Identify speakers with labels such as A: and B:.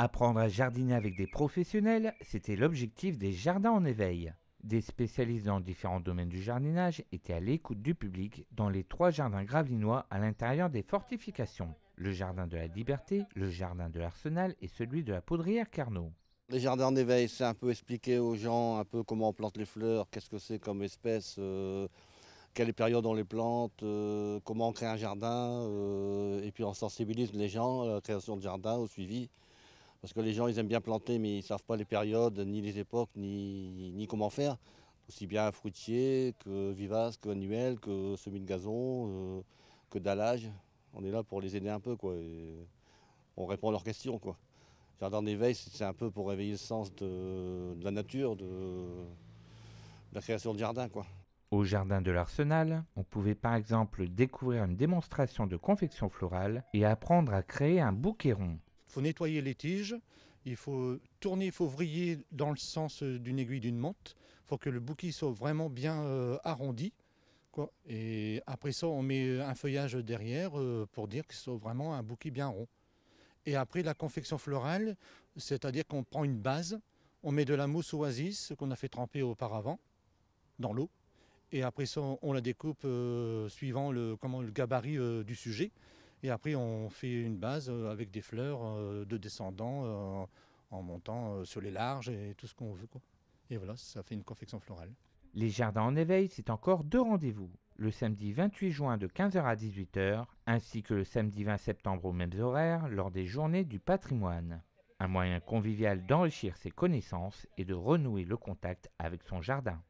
A: Apprendre à jardiner avec des professionnels, c'était l'objectif des Jardins en éveil. Des spécialistes dans différents domaines du jardinage étaient à l'écoute du public dans les trois jardins gravelinois à l'intérieur des fortifications, le jardin de la Liberté, le jardin de l'Arsenal et celui de la Poudrière Carnot.
B: Les jardins en éveil, c'est un peu expliquer aux gens un peu comment on plante les fleurs, qu'est-ce que c'est comme espèce, euh, quelle période on les plante, euh, comment on crée un jardin, euh, et puis on sensibilise les gens à la création de jardins, au suivi parce que les gens, ils aiment bien planter, mais ils ne savent pas les périodes, ni les époques, ni, comment faire. Aussi bien fruitier que vivace, que annuel, que semis de gazon, euh, que dallage. On est là pour les aider un peu, quoi. on répond à leurs questions, quoi. Jardin d'éveil, c'est un peu pour réveiller le sens de, la nature, de, la création de jardin, quoi.
A: Au jardin de l'Arsenal, on pouvait par exemple découvrir une démonstration de confection florale et apprendre à créer un bouquet rond. Il faut
C: nettoyer les tiges, il faut tourner, il faut vriller dans le sens euh, d'une aiguille d'une monte. Il faut que le bouquet soit vraiment bien euh, arrondi. Et après ça, on met un feuillage derrière euh, pour dire que c'est vraiment un bouquet bien rond. Et après, la confection florale, c'est-à-dire qu'on prend une base, on met de la mousse oasis qu'on a fait tremper auparavant dans l'eau. Et après ça, on la découpe suivant le, comment, le gabarit du sujet. Et après, on fait une base euh, avec des fleurs euh, de descendants euh, en montant sur les larges et tout ce qu'on veut. Quoi. Et voilà, ça fait une confection florale.
A: Les jardins en éveil, c'est encore deux rendez-vous. Le samedi 28 juin de 15h à 18h, ainsi que le samedi 20 septembre aux mêmes horaires lors des journées du patrimoine. Un moyen convivial d'enrichir ses connaissances et de renouer le contact avec son jardin.